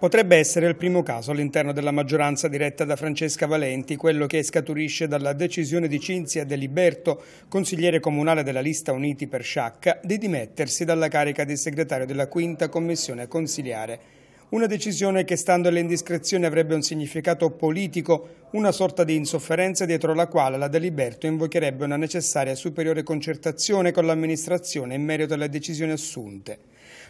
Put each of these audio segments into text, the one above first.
Potrebbe essere il primo caso all'interno della maggioranza diretta da Francesca Valenti, quello che scaturisce dalla decisione di Cinzia De Liberto, consigliere comunale della lista Uniti per Sciacca, di dimettersi dalla carica di segretario della quinta commissione consiliare. Una decisione che, stando alle indiscrezioni, avrebbe un significato politico, una sorta di insofferenza dietro la quale la Deliberto invocherebbe una necessaria superiore concertazione con l'amministrazione in merito alle decisioni assunte.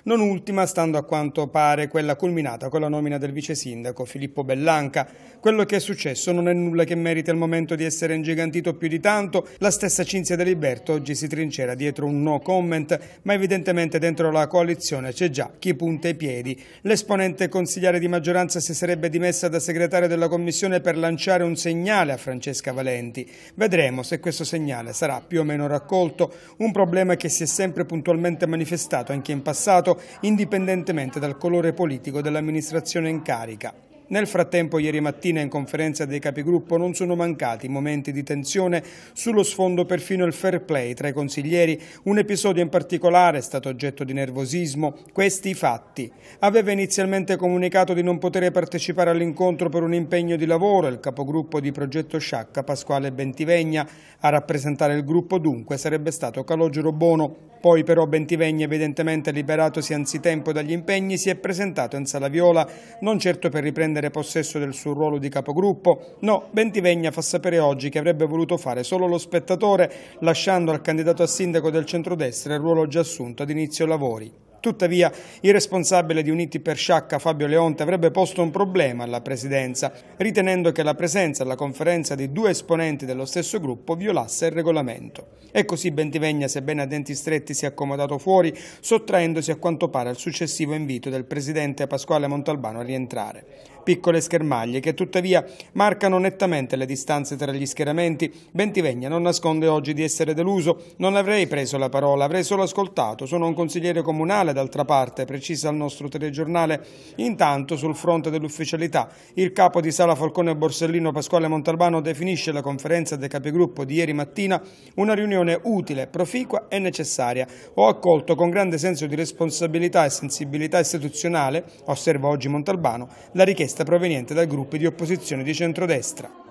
Non ultima, stando a quanto pare, quella culminata con la nomina del vice sindaco Filippo Bellanca. Quello che è successo non è nulla che merita il momento di essere ingigantito più di tanto. La stessa Cinzia Deliberto oggi si trincera dietro un no comment, ma evidentemente dentro la coalizione c'è già chi punta i piedi. L'esponente precedente consigliere di maggioranza si sarebbe dimessa da segretario della Commissione per lanciare un segnale a Francesca Valenti. Vedremo se questo segnale sarà più o meno raccolto, un problema che si è sempre puntualmente manifestato anche in passato, indipendentemente dal colore politico dell'amministrazione in carica. Nel frattempo ieri mattina in conferenza dei capigruppo non sono mancati momenti di tensione sullo sfondo perfino il fair play tra i consiglieri. Un episodio in particolare è stato oggetto di nervosismo, questi fatti. Aveva inizialmente comunicato di non poter partecipare all'incontro per un impegno di lavoro il capogruppo di Progetto Sciacca Pasquale Bentivegna. A rappresentare il gruppo dunque sarebbe stato Calogero Bono. Poi però Bentivegna evidentemente liberatosi anzitempo dagli impegni si è presentato in Sala Viola, non certo per riprendere prendere possesso del suo ruolo di capogruppo? No, Bentivegna fa sapere oggi che avrebbe voluto fare solo lo spettatore, lasciando al candidato a sindaco del centrodestra il ruolo già assunto ad inizio lavori. Tuttavia, il responsabile di Uniti per Sciacca, Fabio Leonte, avrebbe posto un problema alla presidenza, ritenendo che la presenza alla conferenza di due esponenti dello stesso gruppo violasse il regolamento. E così Bentivegna, sebbene a denti stretti, si è accomodato fuori, sottraendosi a quanto pare al successivo invito del presidente Pasquale Montalbano a rientrare piccole schermaglie che tuttavia marcano nettamente le distanze tra gli schieramenti. Bentivegna non nasconde oggi di essere deluso. Non avrei preso la parola, avrei solo ascoltato. Sono un consigliere comunale, d'altra parte, precisa il nostro telegiornale. Intanto, sul fronte dell'ufficialità, il capo di Sala Falcone Borsellino Pasquale Montalbano definisce la conferenza del capigruppo di ieri mattina una riunione utile, proficua e necessaria. Ho accolto con grande senso di responsabilità e sensibilità istituzionale, osserva oggi Montalbano, la richiesta proveniente da gruppi di opposizione di centrodestra.